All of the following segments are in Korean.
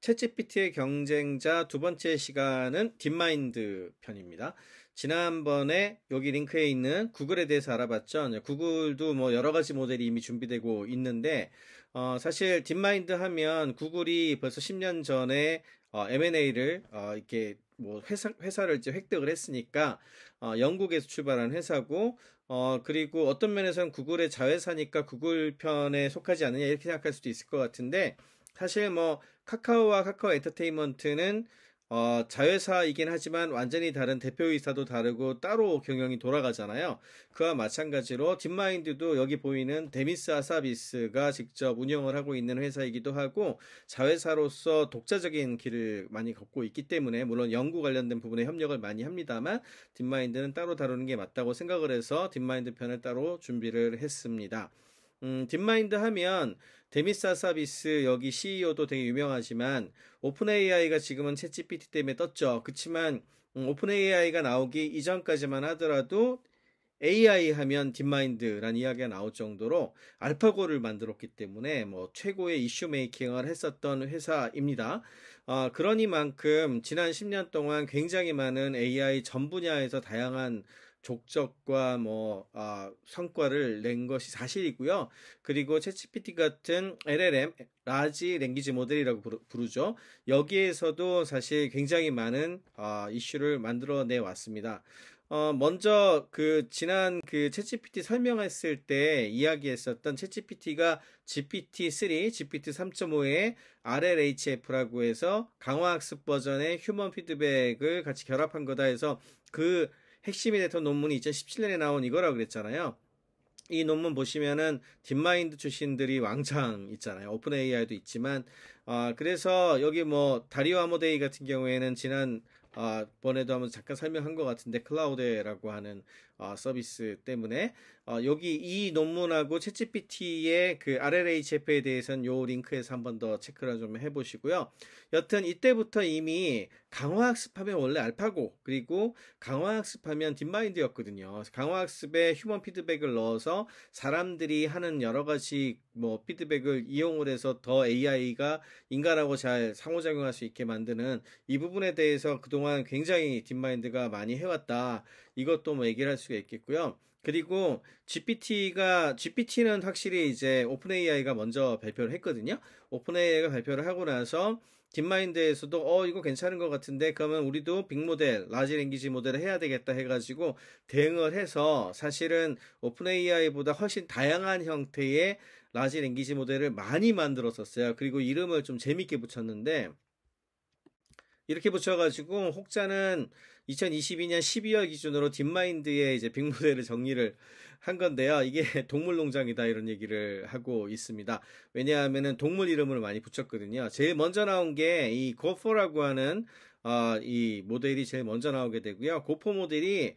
챗 g 피 t 의 경쟁자 두 번째 시간은 딥마인드 편입니다. 지난번에 여기 링크에 있는 구글에 대해서 알아봤죠. 구글도 뭐 여러 가지 모델이 이미 준비되고 있는데 어, 사실 딥마인드 하면 구글이 벌써 10년 전에 어, M&A를 어, 이렇게 뭐 회사 회사를 이제 획득을 했으니까 어, 영국에서 출발한 회사고 어 그리고 어떤 면에서는 구글의 자회사니까 구글 편에 속하지 않느냐 이렇게 생각할 수도 있을 것 같은데 사실 뭐 카카오와 카카오 엔터테인먼트는 어, 자회사이긴 하지만 완전히 다른 대표이사도 다르고 따로 경영이 돌아가잖아요. 그와 마찬가지로 딥마인드도 여기 보이는 데미스 아서비스가 직접 운영을 하고 있는 회사이기도 하고 자회사로서 독자적인 길을 많이 걷고 있기 때문에 물론 연구 관련된 부분에 협력을 많이 합니다만 딥마인드는 따로 다루는 게 맞다고 생각을 해서 딥마인드 편을 따로 준비를 했습니다. 음, 딥마인드 하면 데미사 서비스 여기 CEO도 되게 유명하지만 오픈 AI가 지금은 챗GPT 때문에 떴죠. 그렇지만 음, 오픈 AI가 나오기 이전까지만 하더라도 AI 하면 딥마인드라는 이야기가 나올 정도로 알파고를 만들었기 때문에 뭐 최고의 이슈 메이킹을 했었던 회사입니다. 아, 그러니만큼 지난 10년 동안 굉장히 많은 AI 전 분야에서 다양한 족적과 뭐 아, 성과를 낸 것이 사실이고요. 그리고 챗GPT 같은 LLM 라지 랭귀지 모델이라고 부르죠. 여기에서도 사실 굉장히 많은 아, 이슈를 만들어내 왔습니다. 어, 먼저 그 지난 그 챗GPT 설명했을 때 이야기했었던 챗GPT가 GPT-3, GPT-3.5의 RLHF라고 해서 강화학습 버전의 휴먼 피드백을 같이 결합한 거다 해서 그 핵심이 됐던 논문이 2017년에 나온 이거라고 그랬잖아요. 이 논문 보시면은 딥마인드 출신들이 왕창 있잖아요. 오픈 AI도 있지만 아 그래서 여기 뭐 다리오 아모데이 같은 경우에는 지난 아 번에도 한번 잠깐 설명한 것 같은데 클라우드라고 하는 어, 서비스 때문에 어, 여기 이 논문하고 채 g p t 의그 RLHF에 대해서는 요 링크에서 한번더 체크를 좀 해보시고요. 여튼 이때부터 이미 강화학습하면 원래 알파고 그리고 강화학습하면 딥마인드였거든요. 강화학습에 휴먼 피드백을 넣어서 사람들이 하는 여러 가지 뭐 피드백을 이용을 해서 더 AI가 인간하고 잘 상호작용할 수 있게 만드는 이 부분에 대해서 그동안 굉장히 딥마인드가 많이 해왔다. 이것도 뭐 얘기를 할수 수가 있겠고요. 그리고 GPT가 GPT는 확실히 이제 오픈 AI가 먼저 발표를 했거든요. 오픈 AI가 발표를 하고 나서 딥마인드에서도 어 이거 괜찮은 것 같은데 그러면 우리도 빅모델 라지 랭귀지 모델을 해야 되겠다 해가지고 대응을 해서 사실은 오픈 AI보다 훨씬 다양한 형태의 라지 랭귀지 모델을 많이 만들었었어요. 그리고 이름을 좀 재밌게 붙였는데 이렇게 붙여가지고 혹자는 2022년 12월 기준으로 딥마인드의 이제 빅모델을 정리를 한 건데요. 이게 동물농장이다 이런 얘기를 하고 있습니다. 왜냐하면은 동물 이름을 많이 붙였거든요. 제일 먼저 나온 게 이 고포라고 하는 어, 이 모델이 제일 먼저 나오게 되고요. 고포 모델이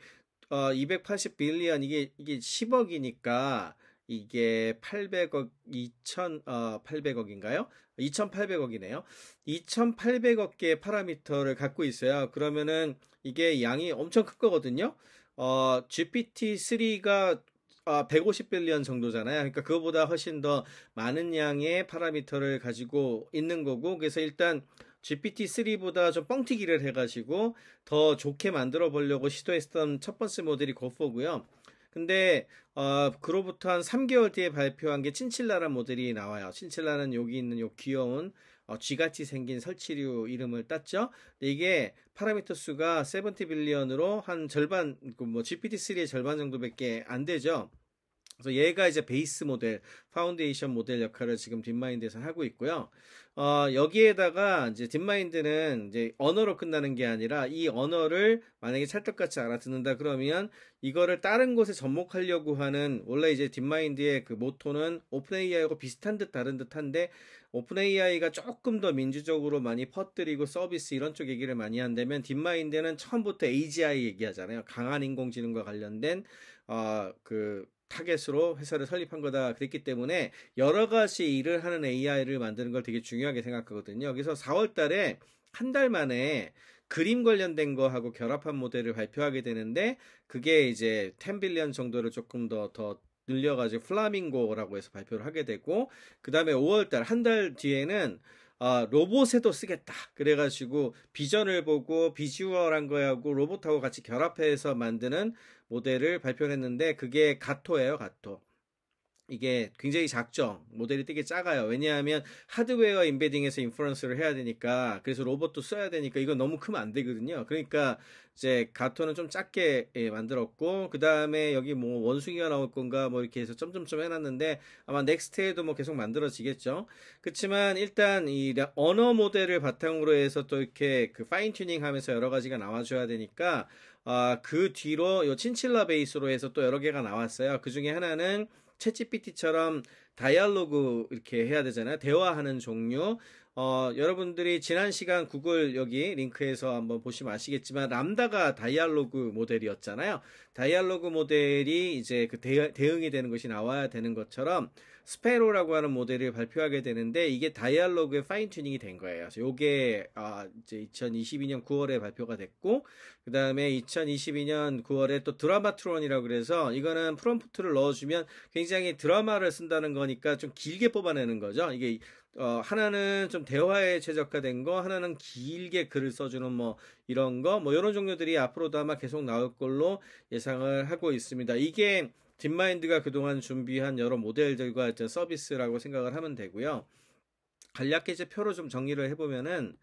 어, 280 빌리언 이게 이게 10억이니까 이게 800억, 2 8인가요 어, 800억인가요? 2,800억이네요. 2,800억 개의 파라미터를 갖고 있어요. 그러면은 이게 양이 엄청 클 거거든요. 어, GPT-3가 아, 150빌리언 정도잖아요. 그러니까 그거보다 훨씬 더 많은 양의 파라미터를 가지고 있는 거고, 그래서 일단 GPT-3보다 좀 뻥튀기를 해가지고 더 좋게 만들어 보려고 시도했던 첫 번째 모델이 고포고요. 근데 어, 그로부터 한 3개월 뒤에 발표한 게 친칠라란 모델이 나와요. 친칠라는 여기 있는 요 귀여운 어, 쥐같이 생긴 설치류 이름을 땄죠. 근데 이게 파라미터 수가 세븐티 빌리언으로한 절반, 그 뭐 GPT-3의 절반 정도밖에 안 되죠. 그래서 얘가 이제 베이스 모델, 파운데이션 모델 역할을 지금 딥마인드에서 하고 있고요. 어, 여기에다가 이제 딥마인드는 이제 언어로 끝나는 게 아니라 이 언어를 만약에 찰떡같이 알아듣는다 그러면 이거를 다른 곳에 접목하려고 하는 원래 이제 딥마인드의 그 모토는 오픈 AI하고 비슷한 듯 다른 듯한데 오픈 AI가 조금 더 민주적으로 많이 퍼뜨리고 서비스 이런 쪽 얘기를 많이 한다면 딥마인드는 처음부터 AGI 얘기하잖아요. 강한 인공지능과 관련된 어그 타겟으로 회사를 설립한 거다 그랬기 때문에 여러 가지 일을 하는 AI를 만드는 걸 되게 중요하게 생각하거든요. 그래서 4월 달에 한 달 만에 그림 관련된 거하고 결합한 모델을 발표하게 되는데 그게 이제 10빌리언 정도를 조금 더더 더 늘려가지고 플라밍고라고 해서 발표를 하게 되고 그 다음에 5월달 한 달 뒤에는 아, 로봇에도 쓰겠다. 그래가지고 비전을 보고 비주얼한 거하고 로봇하고 같이 결합해서 만드는 모델을 발표를 했는데 그게 가토예요, 가토. 이게 굉장히 작죠. 모델이 되게 작아요. 왜냐하면 하드웨어 인베딩에서 인퍼런스를 해야 되니까 그래서 로봇도 써야 되니까 이건 너무 크면 안 되거든요. 그러니까 이제 가토는 좀 작게 예, 만들었고 그 다음에 여기 뭐 원숭이가 나올 건가 뭐 이렇게 해서 점점점 해놨는데 아마 넥스트에도 뭐 계속 만들어지겠죠. 그렇지만 일단 이 언어 모델을 바탕으로 해서 또 이렇게 그 파인 튜닝하면서 여러 가지가 나와줘야 되니까 아, 그 뒤로 요 친칠라 베이스로 해서 또 여러 개가 나왔어요. 그 중에 하나는 채찌피티처럼 다이얼로그 이렇게 해야 되잖아요. 대화하는 종류. 어, 여러분들이 지난 시간 구글 여기 링크에서 한번 보시면 아시겠지만 람다가 다이아로그 모델이었잖아요. 다이아로그 모델이 이제 그 대, 대응이 되는 것이 나와야 되는 것처럼 스페로라고 하는 모델을 발표하게 되는데 이게 다이아로그의 파인 튜닝이 된 거예요. 그 요게 아, 이제 2022년 9월에 발표가 됐고 그다음에 2022년 9월에 또 드라마트론이라고 그래서 이거는 프롬프트를 넣어 주면 굉장히 드라마를 쓴다는 거니까 좀 길게 뽑아내는 거죠. 이게 어, 하나는 좀 대화에 최적화된 거, 하나는 길게 글을 써주는 뭐 이런 거, 뭐 이런 종류들이 앞으로도 아마 계속 나올 걸로 예상을 하고 있습니다. 이게 딥마인드가 그동안 준비한 여러 모델들과 이제 서비스라고 생각을 하면 되고요. 간략히 이제 표로 좀 정리를 해보면은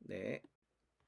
네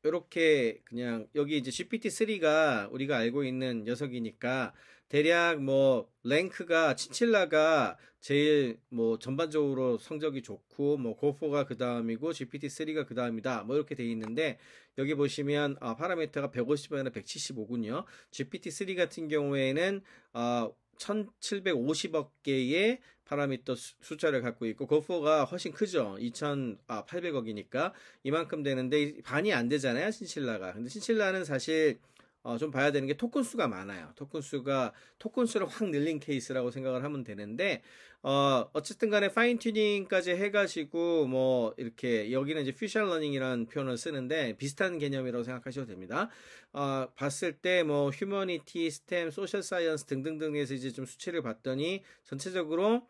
이렇게 그냥 여기 이제 GPT-3가 우리가 알고 있는 녀석이니까 대략 뭐 랭크가 친칠라가 제일 뭐 전반적으로 성적이 좋고 뭐 고포가 그 다음이고 GPT-3가 그 다음이다 뭐 이렇게 돼 있는데 여기 보시면 아 파라미터가 150이나 175군요. GPT-3 같은 경우에는 아 1,750억 개의 파라미터 숫자를 갖고 있고 고포가 그 훨씬 크죠. 2,800억이니까 아, 이만큼 되는데 반이 안 되잖아요, 신실라가. 근데 신실라는 사실 어, 좀 봐야 되는 게 토큰 수가 많아요. 토큰 수가 토큰 수를 확 늘린 케이스라고 생각을 하면 되는데 어, 어쨌든 간에 파인 튜닝까지 해 가지고 뭐 이렇게 여기는 이제 퓨셜 러닝이라는 표현을 쓰는데 비슷한 개념이라고 생각하셔도 됩니다. 어, 봤을 때 뭐 휴머니티, 스템, 소셜 사이언스 등등등에서 이제 좀 수치를 봤더니 전체적으로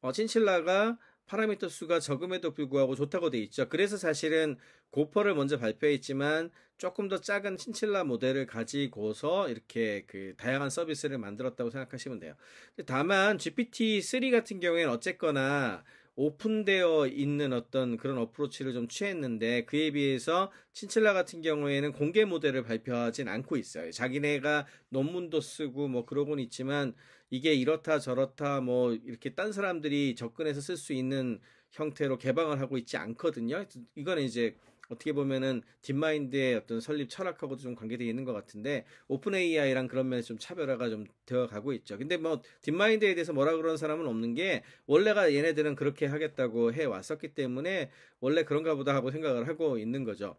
어, 친칠라가 파라미터 수가 적음에도 불구하고 좋다고 돼 있죠. 그래서 사실은 고퍼를 먼저 발표했지만 조금 더 작은 친칠라 모델을 가지고서 이렇게 그 다양한 서비스를 만들었다고 생각하시면 돼요. 다만 GPT-3 같은 경우에는 어쨌거나 오픈되어 있는 어떤 그런 어프로치를 좀 취했는데 그에 비해서 친칠라 같은 경우에는 공개 모델을 발표하진 않고 있어요. 자기네가 논문도 쓰고 뭐 그러곤 있지만 이게 이렇다 저렇다 뭐 이렇게 딴 사람들이 접근해서 쓸 수 있는 형태로 개방을 하고 있지 않거든요. 이거는 이제 어떻게 보면은 딥마인드의 어떤 설립 철학하고도 좀 관계되어 있는 것 같은데 오픈 AI랑 그런 면에서 좀 차별화가 좀 되어 가고 있죠. 근데 뭐 딥마인드에 대해서 뭐라 그런 사람은 없는 게 원래가 얘네들은 그렇게 하겠다고 해 왔었기 때문에 원래 그런가 보다 하고 생각을 하고 있는 거죠.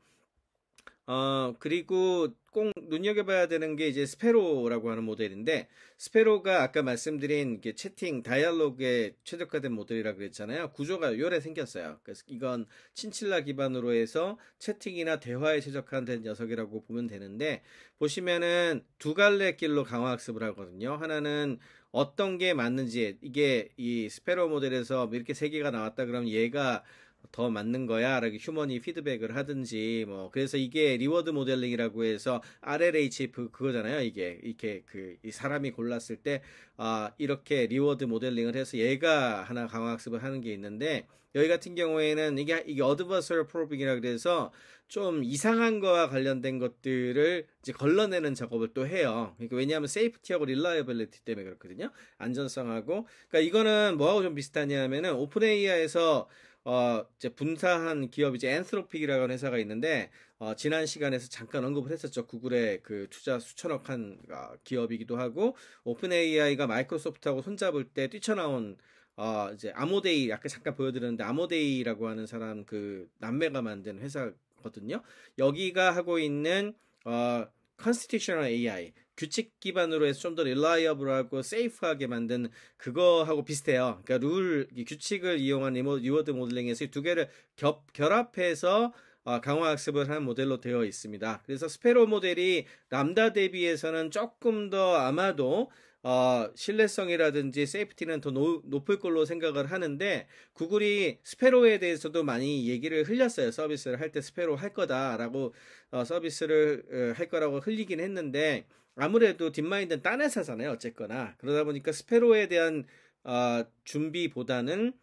어, 그리고 꼭 눈여겨봐야 되는 게 이제 스페로라고 하는 모델인데, 스페로가 아까 말씀드린 채팅, 다이얼로그에 최적화된 모델이라 고 그랬잖아요. 구조가 요래 생겼어요. 그래서 이건 친칠라 기반으로 해서 채팅이나 대화에 최적화된 녀석이라고 보면 되는데, 보시면은 두 갈래 길로 강화학습을 하거든요. 하나는 어떤 게 맞는지, 이게 이 스페로 모델에서 이렇게 세 개가 나왔다 그러면 얘가 더 맞는 거야 라고 휴머니 피드백을 하든지 뭐 그래서 이게 리워드 모델링이라고 해서 RLHF 그거잖아요 이게 이렇게 그 사람이 골랐을 때 아 이렇게 리워드 모델링을 해서 얘가 하나 강화학습을 하는 게 있는데 여기 같은 경우에는 이게 이게 어드버서얼 프로빙이라 그래서 좀 이상한 거와 관련된 것들을 이제 걸러내는 작업을 또 해요. 그러니까 왜냐하면 세이프티하고 릴라이어빌리티 때문에 그렇거든요. 안전성하고 그러니까 이거는 뭐하고 좀 비슷하냐면은 오픈 AI에서 어, 이제 분사한 기업 이제 이엔스로픽이라는 회사가 있는데 어, 지난 시간에서 잠깐 언급을 했었죠. 구글의 그 투자 수천억 한 어, 기업이기도 하고 오픈 AI가 마이크로소프트하고 손잡을 때 뛰쳐나온 어, 이제 아모데이 아까 잠깐 보여드렸는데 아모데이라고 하는 사람 그 남매가 만든 회사거든요. 여기가 하고 있는 어 컨스티튜셔널 AI 규칙 기반으로 해서 좀더 릴라이어블하고 세이프하게 만든 그거하고 비슷해요. 그러니까 룰 규칙을 이용한 리워드 모델링에서 이두 개를 겹, 결합해서 어, 강화 학습을 한 모델로 되어 있습니다. 그래서 스페로 모델이 람다 대비해서는 조금 더 아마도 어, 신뢰성이라든지 세이프티는 더 노, 높을 걸로 생각을 하는데 구글이 스페로에 대해서도 많이 얘기를 흘렸어요. 서비스를 할 때 스페로 할 거다라고 어, 서비스를 어, 할 거라고 흘리긴 했는데 아무래도 딥마인드는 딴 회사잖아요. 어쨌거나. 그러다 보니까 스페로에 대한 어, 준비보다는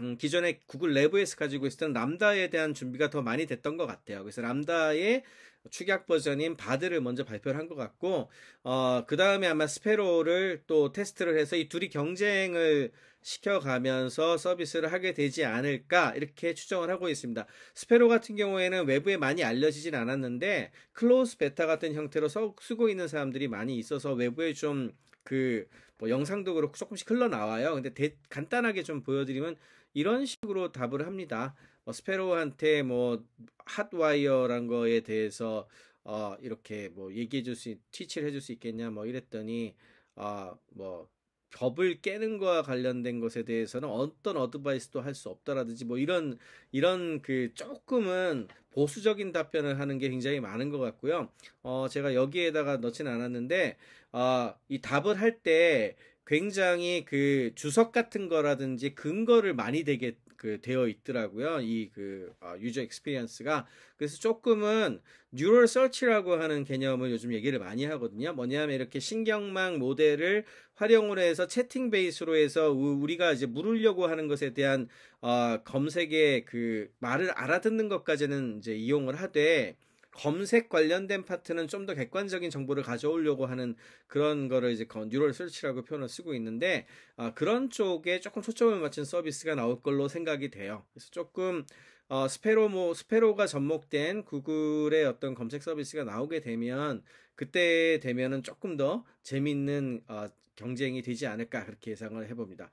음, 기존에 구글 내부에서 가지고 있었던 람다에 대한 준비가 더 많이 됐던 것 같아요. 그래서 람다의 축약 버전인 바드를 먼저 발표를 한 것 같고, 어, 그 다음에 아마 스페로를 또 테스트를 해서 이 둘이 경쟁을 시켜가면서 서비스를 하게 되지 않을까, 이렇게 추정을 하고 있습니다. 스페로 같은 경우에는 외부에 많이 알려지진 않았는데, 클로스 베타 같은 형태로 서, 쓰고 있는 사람들이 많이 있어서 외부에 좀 그, 뭐 영상도 그렇고 조금씩 흘러나와요. 근데 대, 간단하게 좀 보여드리면 이런 식으로 답을 합니다. 뭐 스페로한테 뭐 핫와이어란 거에 대해서 어 이렇게 뭐 얘기해 줄수 티치를 해줄 수 있겠냐 뭐 이랬더니 아뭐 어 법을 뭐, 깨는 거와 관련된 것에 대해서는 어떤 어드바이스도 할 수 없다라든지 뭐 이런 이런 그 조금은 보수적인 답변을 하는 게 굉장히 많은 것 같고요. 어 제가 여기에다가 넣진 않았는데 아이 어, 답을 할때 굉장히 그 주석 같은 거라든지 근거를 많이 되게 그 되어 있더라고요. 이그 어, 유저 익스피리언스가 그래서 조금은 뉴럴 서치라고 하는 개념을 요즘 얘기를 많이 하거든요. 뭐냐면 이렇게 신경망 모델을 활용을 해서 채팅 베이스로 해서 우리가 이제 물으려고 하는 것에 대한 어, 검색의 그 말을 알아듣는 것까지는 이제 이용을 하되 검색 관련된 파트는 좀 더 객관적인 정보를 가져오려고 하는 그런 거를 이제 뉴럴 설치라고 표현을 쓰고 있는데 아, 그런 쪽에 조금 초점을 맞춘 서비스가 나올 걸로 생각이 돼요. 그래서 조금 어, 스페로 뭐 스페로가 접목된 구글의 어떤 검색 서비스가 나오게 되면 그때 되면은 조금 더 재밌는 어, 경쟁이 되지 않을까 그렇게 예상을 해봅니다.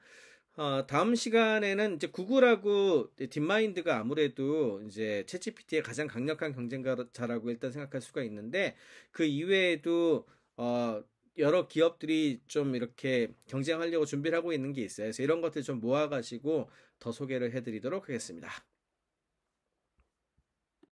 어, 다음 시간에는 이제 구글하고 딥마인드가 아무래도 이제 채찌피티의 가장 강력한 경쟁자라고 일단 생각할 수가 있는데 그 이외에도 어, 여러 기업들이 좀 이렇게 경쟁하려고 준비를 하고 있는 게 있어요. 그래서 이런 것들 좀 모아가지고 더 소개를 해드리도록 하겠습니다.